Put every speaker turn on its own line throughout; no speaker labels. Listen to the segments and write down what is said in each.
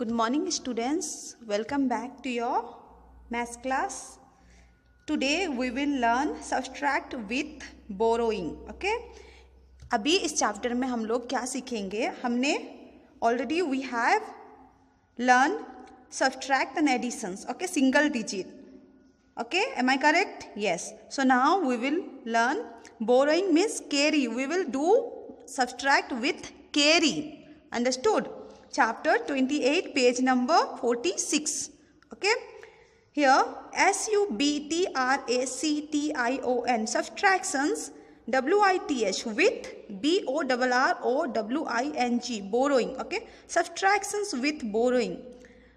Good morning students welcome back to your maths class today we will learn subtract with borrowing okay अभी इस chapter में हम लोग क्या सीखेंगे हमने already we have learn subtract and additions okay single digit okay am I correct yes so now we will learn borrowing means carry we will do subtract with carry understood chapter 28 page number 46 okay here S U B T R A C T I O N subtractions W I T H with B O R R O W I N G borrowing okay subtractions with borrowing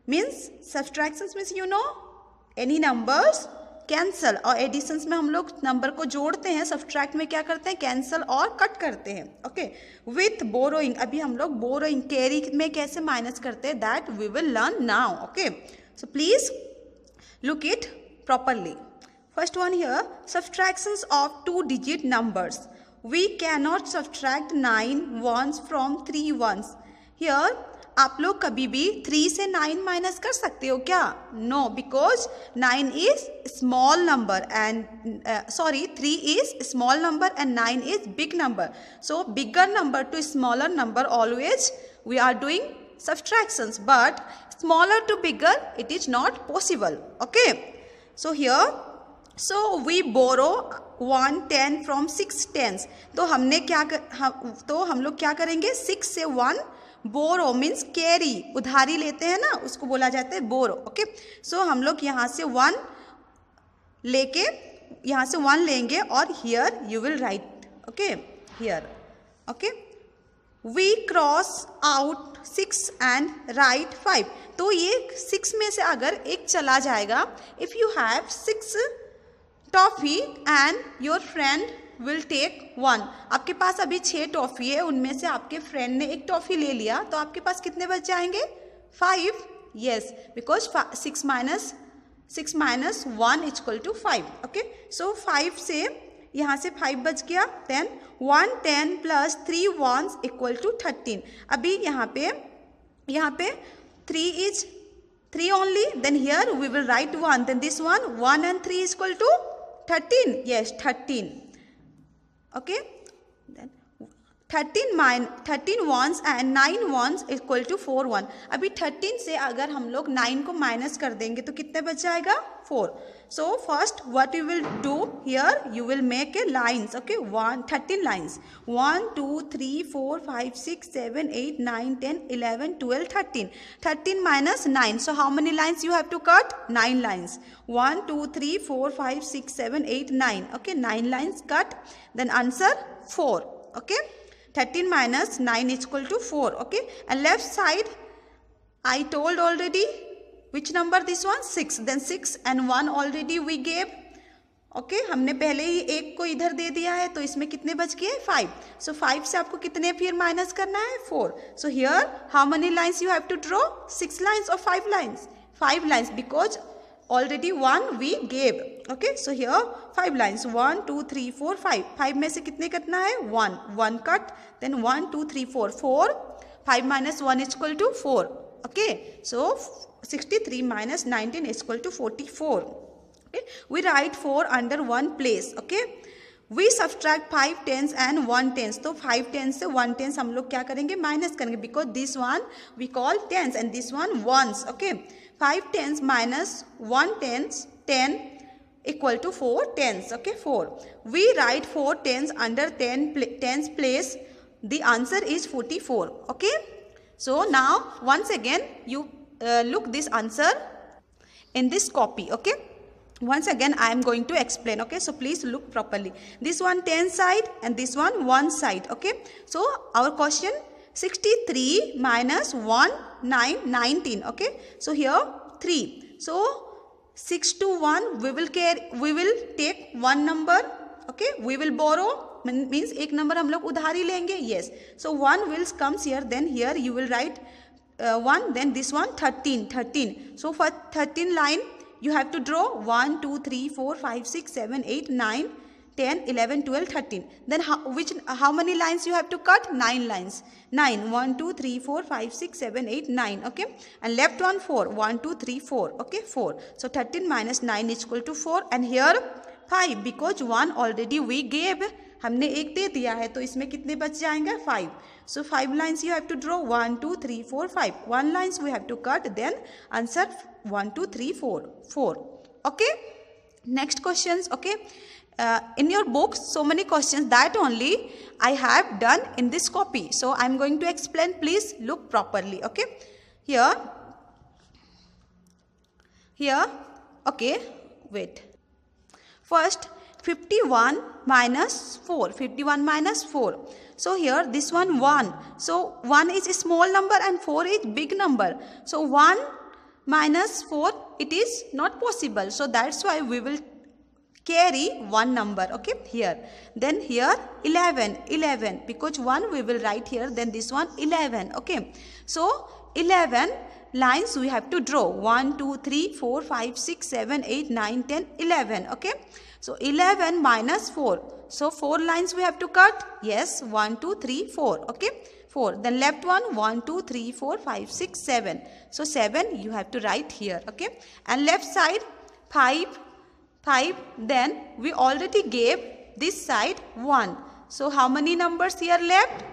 means subtractions means you know any numbers cancel और additions में हम लोग number को जोड़ते हैं subtract में क्या करते हैं कैंसल और कट करते हैं ओके विथ बोरोइंग अभी हम लोग बोरोइंग कैरी में कैसे माइनस करते हैं that we will learn now okay so please look it properly first one here subtractions of two digit numbers we cannot subtract nine ones from three ones here आप लोग कभी भी three से nine minus कर सकते हो क्या no because nine is small number and sorry three is small number and nine is big number so bigger number to smaller number always we are doing subtractions but smaller to bigger it is not possible okay so here so we borrow one ten from six tens तो हमने क्या कर, हम, तो हम लोग क्या करेंगे सिक्स से वन बोरो मीन्स कैरी उधारी लेते हैं ना उसको बोला जाता है बोरो ओके सो हम लोग यहाँ से वन लेके यहाँ से वन लेंगे और here you will write okay here okay we cross out six and write five तो ये सिक्स में से अगर एक चला जाएगा if you have six toffee and your friend will take one आपके पास अभी छः टॉफ़ी है उनमें से आपके फ्रेंड ने एक टॉफ़ी ले लिया तो आपके पास कितने बच जाएंगे five yes because six minus six minus one is equal to five okay so five से यहाँ से फाइव बच गया ten one ten plus three one equal to thirteen अभी यहाँ पे यहाँ पे three is three only then here we will write one then this one one and three is equal to thirteen yes thirteen okay then thirteen minus thirteen ones and nine ones equal to four one अभी thirteen से अगर हम लोग nine को minus कर देंगे तो कितने बच जाएगा four so first what you will do here you will make a lines okay one thirteen lines one two three four five six seven eight nine ten eleven twelve thirteen thirteen minus nine so how many lines you have to cut nine lines one two three four five six seven eight nine okay nine lines cut then answer four Okay. 13 minus 9 is equal to 4 okay and left side I told already which number this one 6 then 6 and 1 already we gave okay okay, हमने पहले ही एक को इधर दे दिया है तो इसमें कितने बच गए फाइव सो फाइव से आपको कितने फिर माइनस करना है four so here how many lines you have to draw six lines और five lines five lines because already one we gave okay so here five lines one two three four five five में से कितने कटना है one one cut then one two three four four five minus one is equal to four okay so sixty three minus nineteen is equal to forty four okay we write 4 under one place okay we subtract 5 tens and 1 tens तो 5 tens से 1 tens हम लोग क्या करेंगे minus करेंगे because this one we call tens and this one ones okay 5 tens minus 1 tens 10 equal to 4 tens. Okay, 4. We write 4 tens under 10 pl tens place. The answer is 44. Okay. So now once again you uh, look this answer in this copy. Okay. Once again I am going to explain. Okay. So please look properly. This one 10 side and this one 1 side. Okay. So our question 63 minus 1 9, 19. Okay. So here 3. So 6 to 1 we will carry, we will take one number. Okay. We will borrow means एक number, हम लोग udhari लेंगे yes so one will comes here then here you will write uh, one then this one 13 13 so for 13 line you have to draw 1 2 3 4 5 6 7 8 9 10 11 12 13 then how, which how many lines you have to cut nine lines 9 1 2 3 4 5 6 7 8 9 okay and left one 4 1 2 3 4 okay 4 so 13 minus 9 is equal to 4 and here 5 because 1 already we gave हमने एक दे दिया है तो इसमें कितने बच जाएंगे five so five lines you have to draw one two three four five one lines we have to cut then answer one two three four four okay next questions okay uh, in your books so many questions that only I have done in this copy. So I am going to explain please look properly okay. Here, here okay wait. First 51 minus 4 51 minus 4 so here this one 1 so 1 is a small number and 4 is big number so 1 minus 4 it is not possible so that's why we will carry one number okay here then here 11 11 because one we will write here then this one 11 okay so 11 lines we have to draw 1 2 3 4 5 6 7 8 9 10 11 okay so 11 minus 4 so 4 lines we have to cut yes 1 2 3 4 okay 4 then left one 1 2 3 4 5 6 7 so 7 you have to write here okay and left side 5 5 then we already gave this side 1 so how many numbers here left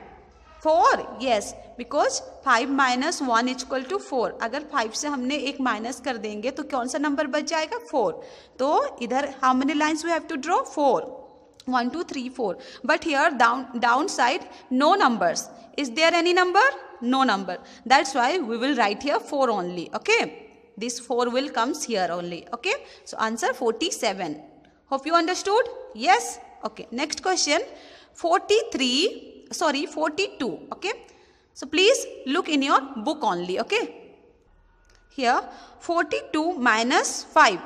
4 yes because 5 minus 1 is equal to 4 अगर 5 से हमने एक minus कर देंगे तो कौन सा number बच जाएगा 4 तो इधर how many lines we have to draw 4 1 2 3 4 but here down downside no numbers is there any number no number that's why we will write here 4 only okay This 4 will comes here only. Okay. So answer 47. Hope you understood? Yes. Okay. Next question. 43. Sorry 42. Okay. So please look in your book only. Okay. Here 42 minus 5.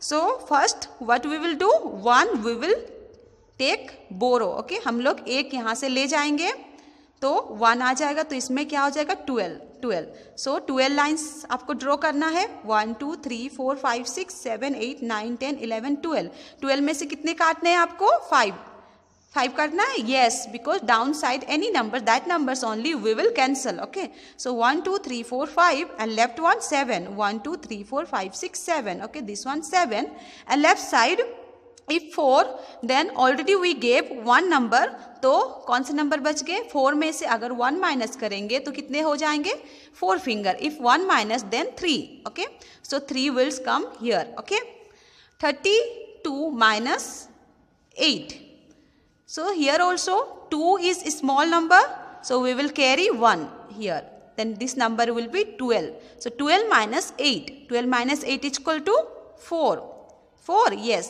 So first what we will do? one we will take borrow okay hum log ek yahan se le jayenge तो one आ जाएगा तो इसमें क्या हो जाएगा twelve twelve so twelve lines आपको draw करना है one two three four five six seven eight nine ten eleven twelve twelve में से कितने काटने हैं आपको फाइव फाइव काटना है yes because down side any number that numbers only we will cancel okay so one two three four five and left one seven one two three four five six seven okay this one seven and left side if four then already we gave one number तो कौन से number बच गए four में से अगर one minus करेंगे तो कितने हो जाएंगे four finger if one minus then three okay so three wills come here okay thirty two minus eight so here also two is small number so we will carry one here then this number will be twelve so twelve minus eight twelve minus eight is equal to four four yes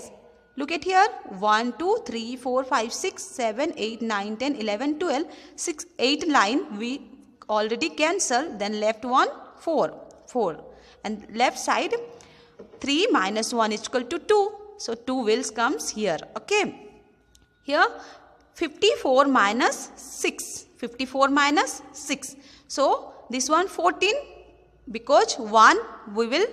Look at here 1, 2, 3, 4, 5, 6, 7, 8, 9, 10, 11, 12, 6, 8 line we already cancel then left one 4, 4 and left side 3 minus 1 is equal to 2. So 2 wheels comes here okay. Here 54 minus 6, 54 minus 6. So this one 14 because 1 we will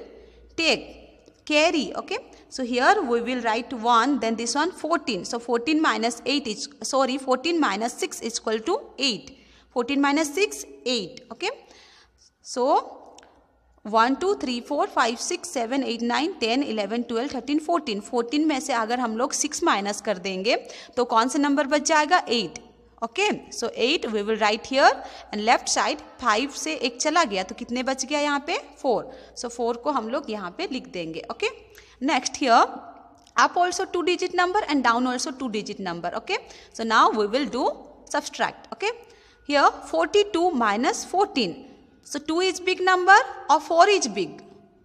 take carry okay so here we will write 1 then this one 14 so 14 minus 8 is sorry 14 minus 6 is equal to 8 14 minus 6 8 okay so 1 2 3 4 5 6 7 8 9 10 11 12 13 14 14 में से अगर हम लोग 6 minus कर देंगे तो कौन सा नंबर बच जाएगा okay so eight we will write here and left side five से एक चला गया तो कितने बच गया यहाँ पे फोर सो फोर को हम लोग यहाँ पे लिख देंगे okay next here up also two digit number and down also two digit number okay so now we will do subtract okay here forty two minus fourteen so two is big number और four is big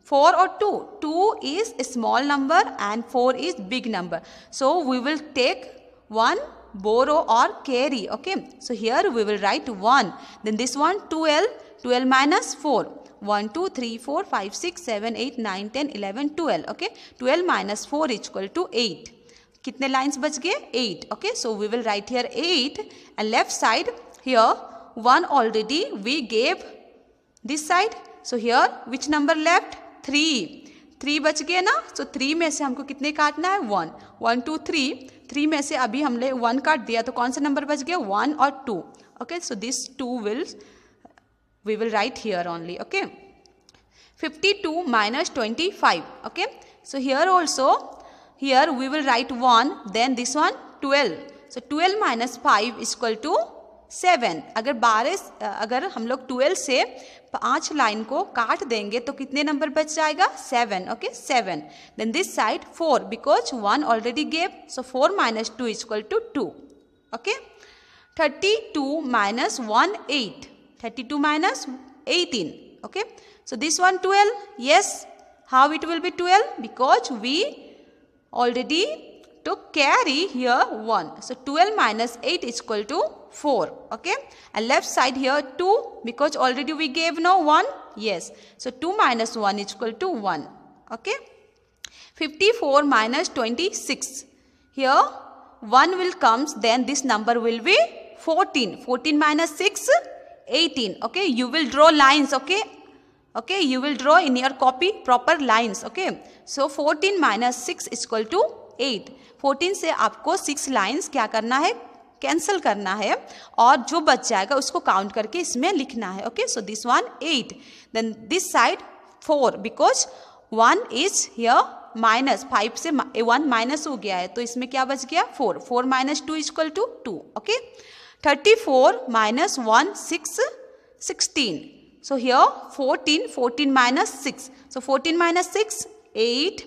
four और two two is small number and four is big number so we will take one boro or carry okay so here we will write 1 then this one 2l 12 minus 4 1 2 3 4 5 6 7 8 9 10 11 12 okay 12 minus 4 equal to 8 कितने lines बच गए 8 okay so we will write here 8 and left side here one already we gave this side so here which number left 3 3 बच गए ना so 3 में से हमको कितने काटना है 1 1 2 3 थ्री में से अभी हमने वन काट दिया तो कौन सा नंबर बच गया वन और two okay so this two will we will write here only okay fifty two minus twenty five okay so here also here we will write one then this one twelve so twelve minus five is equal to seven अगर बारह अगर हम लोग twelve से पांच line को काट देंगे तो कितने नंबर बच जाएगा seven okay seven then this side four because one already gave so four minus two is equal to two okay thirty two minus one eight thirty two minus eighteen okay so this one twelve yes how it will be twelve because we already to carry here 1. So 12 minus 8 is equal to 4. Okay. And left side here 2 because already we gave no 1. Yes. So 2 minus 1 is equal to 1. Okay. 54 minus 26. Here 1 will comes then this number will be 14. 14 minus 6 18. Okay. You will draw lines. Okay okay you will draw in your copy proper lines okay so 14 minus 6 is equal to 8 fourteen से आपको six lines क्या करना है cancel करना है और जो बच जाएगा उसको काउंट करके इसमें लिखना है okay so this one eight then this side four because one is here minus five से वन माइनस eh, हो गया है तो इसमें क्या बच गया four four minus two is equal to two okay thirty four minus one six sixteen so here fourteen fourteen minus six so fourteen minus six eight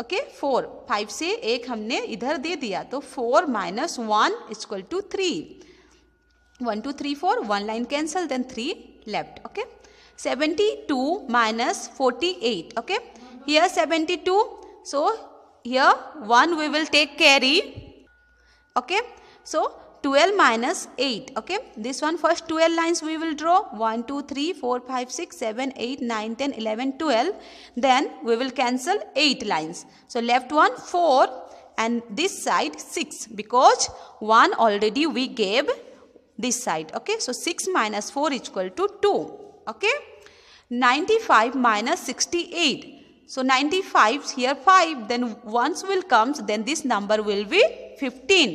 okay four five से एक हमने इधर दे दिया तो four minus one is equal to three one two three four one line cancel then three left okay seventy two minus forty eight okay here seventy two so here one we will take carry okay so 12 minus 8 okay this one first 12 lines we will draw 1 2 3 4 5 6 7 8 9 10 11 12 then we will cancel 8 lines so left one 4 and this side 6 because 1 already we gave this side okay so 6 minus 4 is equal to 2 okay 95 minus 68 so 95 here 5 then once will comes then this number will be 15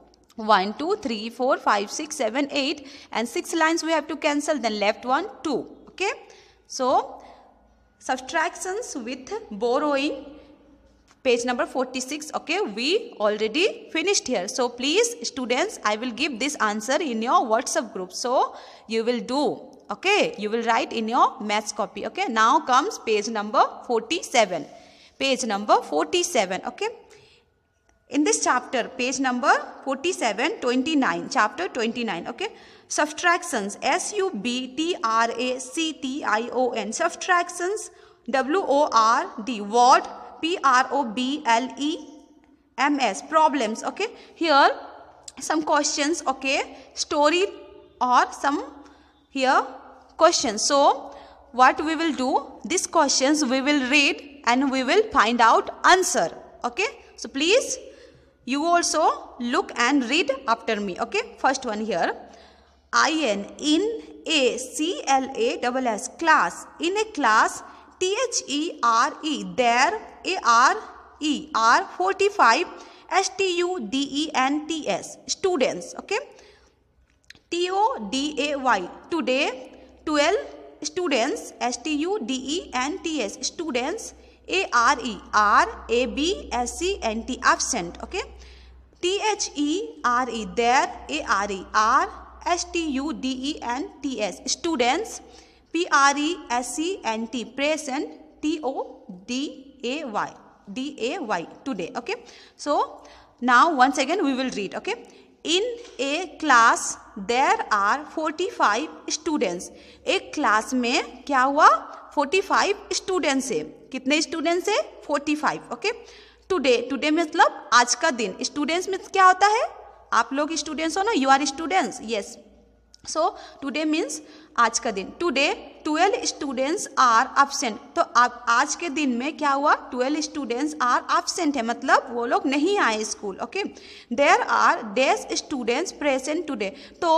1 2 3 4 5 6 7 8 and 6 lines we have to cancel then left one 2 okay so subtractions with borrowing page number 46 okay we already finished here so please students i will give this answer in your whatsapp group so you will do okay you will write in your maths copy okay now comes page number 47 page number 47 okay in this chapter page number 47 29 chapter 29 okay subtractions s u b t r a c t i o n subtractions w o r d word p r o b l e m s problems okay here some questions okay story or some here questions so what we will do these questions we will read and we will find out answer okay so please you also look and read after me. Okay, first one here. IN in a C L A double -S, class in a class T H E R E there A R E R 45 S T U D E N T S students okay T O D A Y today 12 students S T U D E N T S students A R E R A B S C N T absent okay T H E R E there A R E R S T U D E N T S students P R E S C N T present T O D A Y D A Y today okay so now once again we will read okay in a class there are forty five students एक class में क्या हुआ forty five students है कितने students है forty five okay today today मतलब आज का दिन स्टूडेंट्स मीन्स क्या होता है आप लोग स्टूडेंट्स हो ना you are students yes so today means आज का दिन today twelve students are absent तो आप आज के दिन में क्या हुआ ट्वेल्व स्टूडेंट्स आर एबसेंट है मतलब वो लोग नहीं आए school okay there are these students present today तो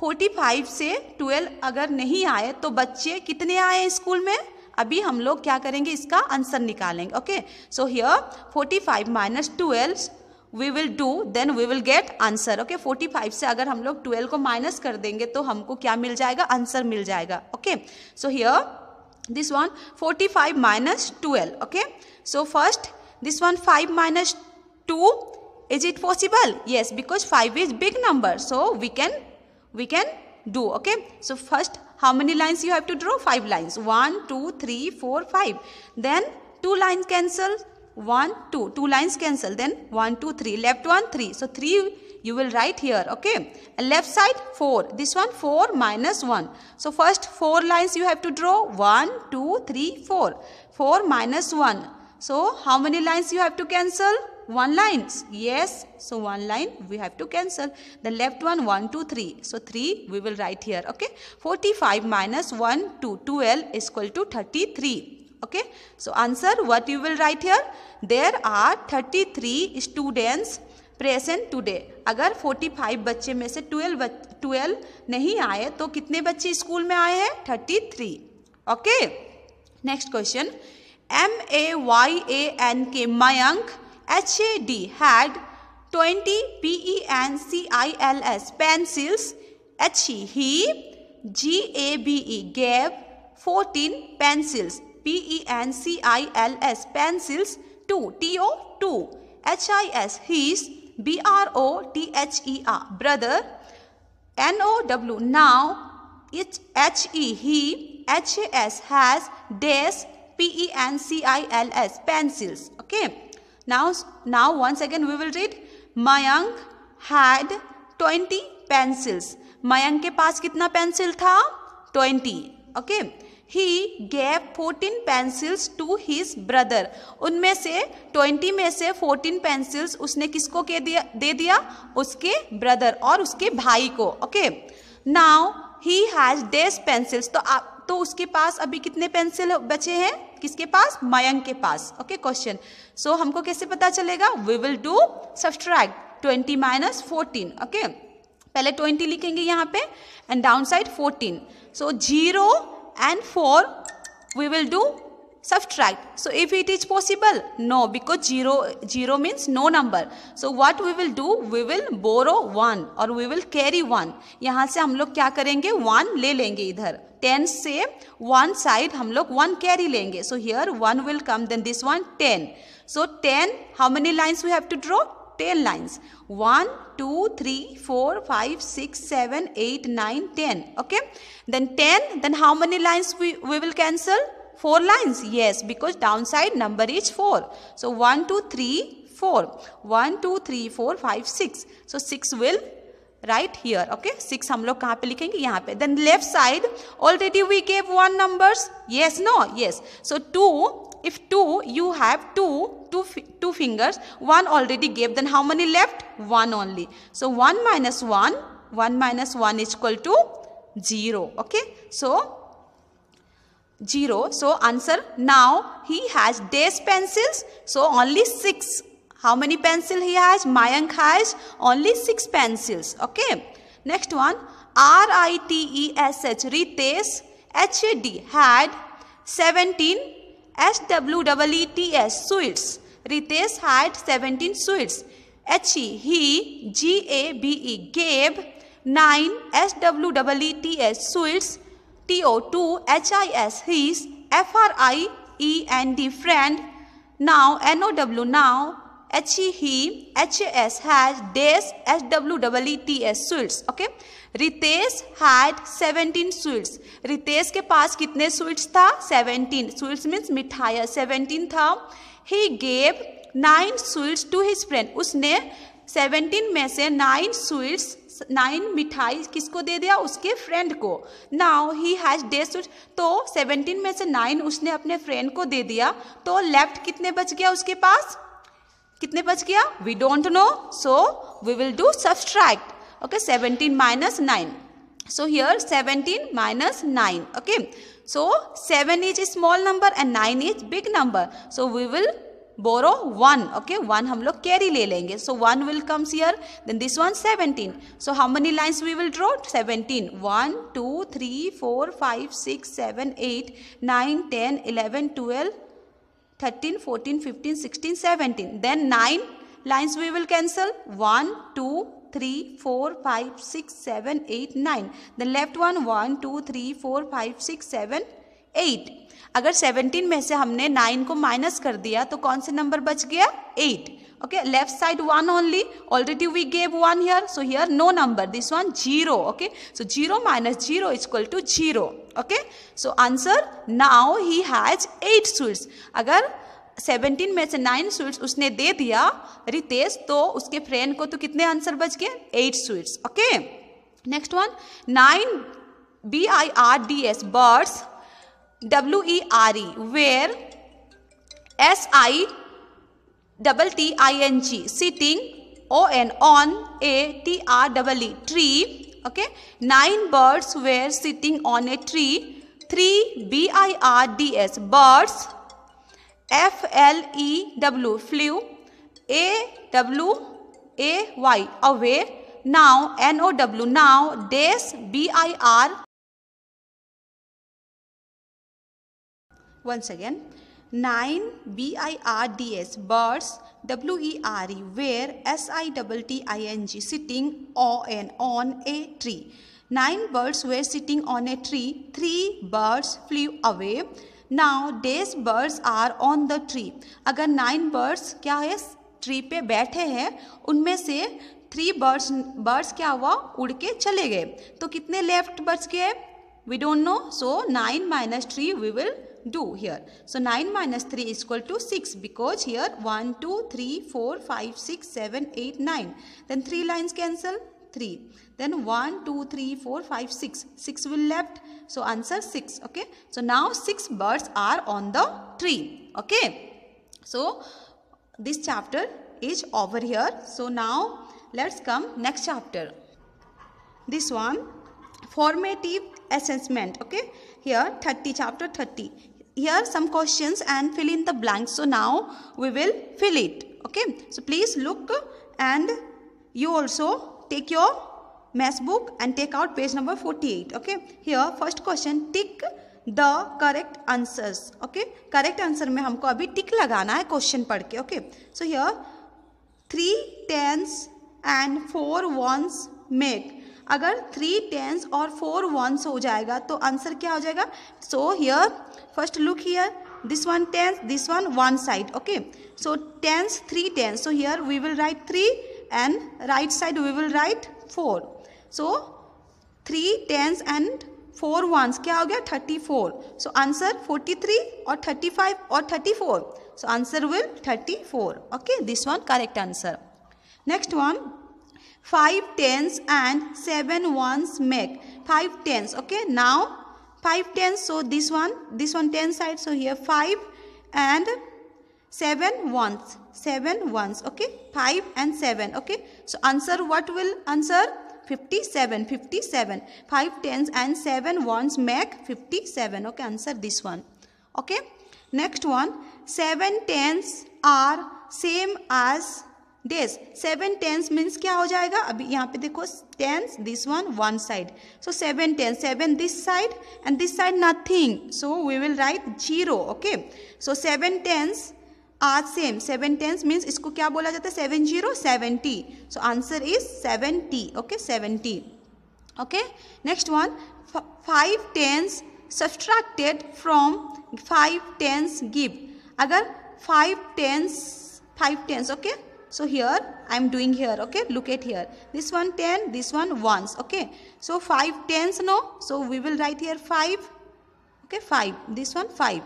फोर्टी फाइव से ट्वेल्व अगर नहीं आए तो बच्चे कितने आए स्कूल में अभी हम लोग क्या करेंगे इसका आंसर निकालेंगे okay so here forty five minus twelve we will do then we will get answer okay forty five से अगर हम लोग 12 को माइनस कर देंगे तो हमको क्या मिल जाएगा आंसर मिल जाएगा okay so here this one forty five minus twelve okay so first this one 5 minus two is it possible yes because 5 is big number so we can we can do okay so first how many lines you have to draw? 5 lines. 1, 2, 3, 4, 5. Then 2 lines cancel. 1, 2. 2 lines cancel. Then 1, 2, 3. Left one, 3. So 3 you will write here. Okay. And left side 4. This one 4 minus 1. So first 4 lines you have to draw. 1, 2, 3, 4. 4 minus 1. So how many lines you have to cancel? one line yes so one line we have to cancel the left one 1 2 3 so 3 we will write here okay 45 minus 1 2 12 is equal to 33 okay so answer what you will write here there are 33 students present today अगर 45 बच्चे में से 12 12 नहीं आए तो कितने बच्चे school में आए हैं 33 okay next question M A Y A N K Mayank HAD had 20 PENCILS pencils. HE he GABE gave 14 pencils PENCILS pencils to TO2 HIS his BROTHER brother NOW now it's HE he HAS has des PENCILS pencils okay Now, now once again we will read Mayank had 20 pencils. Mayank के पास कितना pencil था 20. Okay. He gave fourteen pencils to his brother उनमें से twenty में से fourteen pencils उसने किसको के दिया दे दिया उसके ब्रदर और उसके भाई को okay now he has these pencils तो आप तो उसके पास अभी कितने पेंसिल बचे हैं किसके पास मयंक के पास ओके क्वेश्चन सो हमको कैसे पता चलेगा we will do subtract twenty minus fourteen okay पहले ट्वेंटी लिखेंगे यहाँ पे and down side fourteen so zero and four we will do subtract so if it is possible no because zero zero means no number so what we will do we will borrow one or we will carry one यहाँ से हम लोग क्या करेंगे one ले लेंगे इधर ten से वन साइड हम लोग वन कैरी लेंगे so here one will come then this one ten so ten how many lines we have to draw ten lines one two three four five six seven eight nine ten okay then ten then how many lines we we will cancel 4 lines? Yes, because downside number is 4. So 1, 2, 3, 4. 1, 2, 3, 4, 5, 6. So 6 will right here. Okay, six. हम लोग कहाँ पे लिखेंगे Then left side already we gave one numbers. Yes, no. Yes. So two. if 2 you have 2 two, two fingers 1 already gave then how many left 1 only so 1 minus 1 1 minus 1 is equal to 0 okay so 0. So answer now he has days pencils. So only 6. How many pencil he has? Mayank has only 6 pencils. Okay. Next one. R-I-T-E-S-H. Ritesh. H-A-D. Had 17 S-W-E-E-T-S. Sweets. Ritesh had 17 sweets. H-E. He. G-A-B-E. Gabe. 9 S-W-E-E-T-S. Sweets. T O to H I I S F R now H E he H S has these H W double E T S sweets okay Ritesh had seventeen sweets Ritesh के पास कितने sweets था seventeen sweets means मिठाया seventeen था he gave nine sweets to his friend उसने seventeen में से nine sweets nine मिठाई किसको दे दिया उसके फ्रेंड को नाउ ही हैज़ डेस्ट तो सेवनटीन में से नाइन उसने अपने फ्रेंड को दे दिया तो लेफ्ट कितने बच गया उसके पास कितने बच गया we don't know so we will do subtract okay seventeen minus nine so here seventeen minus nine okay so seven is small number and nine is big number so we will borrow one okay one हम लोग carry ले लेंगे so one will comes here then this one seventeen so how many lines we will draw seventeen one two three four five six seven eight nine ten eleven twelve thirteen fourteen fifteen sixteen seventeen then nine lines we will cancel one two three four five six seven eight nine then left one one two three four five six seven eight अगर 17 में से हमने 9 को minus कर दिया तो कौन से नंबर बच गया 8 okay left side one only already we gave one here so here no number this one zero okay so zero minus zero is equal to zero okay so answer now he has eight sweets अगर 17 में से 9 sweets उसने दे दिया रितेश तो उसके friend को तो कितने आंसर बच गए 8 sweets okay next one 9 B I R D S birds W E R E, where S I double T I N G, sitting, O N, on, A T R double E, tree, okay. Nine birds were sitting on a tree, three B I R D S, birds, F L E W, flew, A W A Y, away, now N O W, now days, B I R once again 9 b i r d s birds w e r e where s i double t i n g sitting on on a tree nine birds were sitting on a tree three birds flew away now these birds are on the tree agar nine birds kya hai tree पे बैठे हैं उनमें से three birds birds क्या हुआ उड़ के चले गए तो कितने लेफ्ट बर्ड्स के We don't know. So 9 minus 3 we will do here. So 9 minus 3 is equal to 6 because here 1, 2, 3, 4, 5, 6, 7, 8, 9. Then 3 lines cancel. 3. Then 1, 2, 3, 4, 5, 6. 6 will left. So answer 6. Okay. So now 6 birds are on the tree. Okay. So this chapter is over here. So now let's come next chapter. This one formative assessment okay here 30 chapter 30 here some questions and fill in the blanks so now we will fill it okay so please look and you also take your math book and take out page number 48 okay here first question tick the correct answers okay correct answer mein humko abhi tick lagana hai question padh ke okay so here three tens and four ones make अगर three tens और four ones हो जाएगा तो answer क्या हो जाएगा so here first look here this one tens this one one side okay so tens three tens so here we will write three and right side we will write four so three tens and four ones क्या हो गया thirty four so answer forty three और thirty five और thirty four so answer will thirty four okay this one correct answer next one 5 tens and 7 ones make 5 tens okay now 5 tens so this one this one 10 side so here 5 and 7 ones 7 ones okay 5 and 7 okay so answer what will answer 57 57 5 tens and 7 ones make 57 okay answer this one okay next one 7 tens are same as these seven tens means क्या हो जाएगा अभी यहाँ पे देखो tens this one one side so seven tens seven this side and this side nothing so we will write zero okay so seven tens are same seven tens means इसको क्या बोला जाता है seven zero seventy so answer is seventy okay seventy okay next one five tens subtracted from five tens give अगर five tens five tens okay So here I am doing here. Okay. Look at here. This one 10. This one once. Okay. So 5 10s no. So we will write here 5. Okay. 5. This one 5.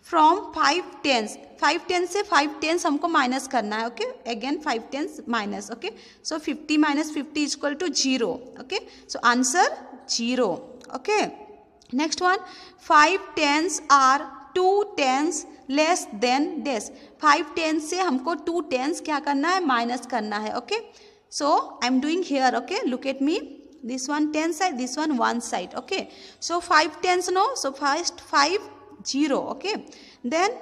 From 5 10s. 5 10s 5 10s humko minus karna hai. Okay. Again 5 10s minus. Okay. So 50 minus 50 is equal to 0. Okay. So answer 0. Okay. Next one. 5 10s are two tens less than these five tens से हमको two tense क्या करना है minus करना है okay so I am doing here okay look at me this one ten side this one one side okay so five tens no so first five zero okay then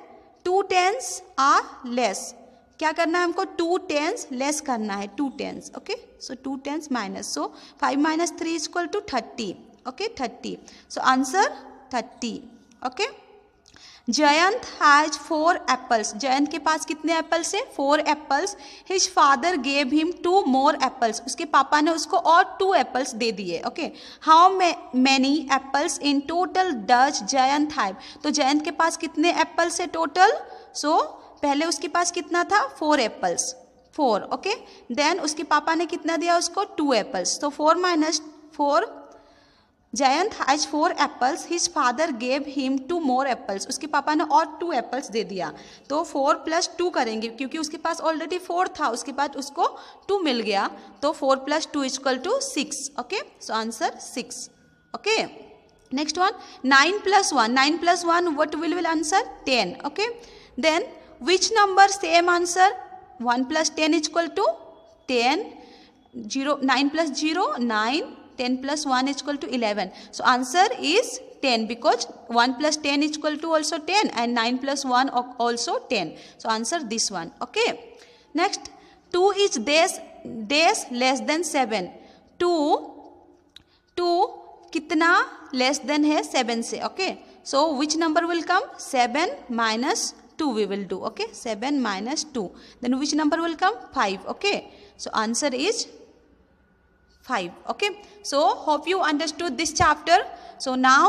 two tens are less क्या करना है हमको two tens less करना है two tens okay so two tens minus so five minus three is equal to thirty okay thirty so answer thirty okay Jayant has four apples Jayant के पास कितने apples है four apples his father gave him two more apples उसके पापा ने उसको और two apples दे दिए okay how many apples in total does Jayant have तो जयंत के पास कितने एप्पल्स है टोटल सो so, पहले उसके पास कितना था four apples four okay then उसके पापा ने कितना दिया उसको टू एप्पल्स तो four minus four Jayant has four apples his father gave him two more apples उसके पापा ने और टू एप्पल्स दे दिया तो फोर प्लस टू करेंगे क्योंकि उसके पास ऑलरेडी फोर था उसके बाद उसको टू मिल गया तो four plus two is equal to six okay so answer six okay next one nine plus one nine plus one what will will answer ten okay then which number same answer one plus ten is equal to ten zero nine plus zero nine 10 plus 1 is equal to 11. So answer is 10 because 1 plus 10 is equal to also 10 and 9 plus 1 also 10. So answer this one. Okay. Next 2 is days, days less than 7. 2, 2 kithna less than hai 7 se. Okay. So which number will come? 7 minus 2 we will do. Okay. 7 minus 2. Then which number will come? 5. Okay. So answer is 5 okay so hope you understood this chapter so now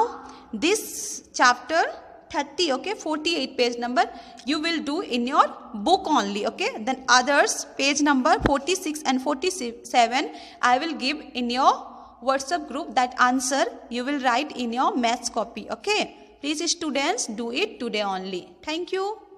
this chapter 30 okay 48 page number you will do in your book only okay then others page number 46 and 47 i will give in your whatsapp group that answer you will write in your maths copy okay please students do it today only thank you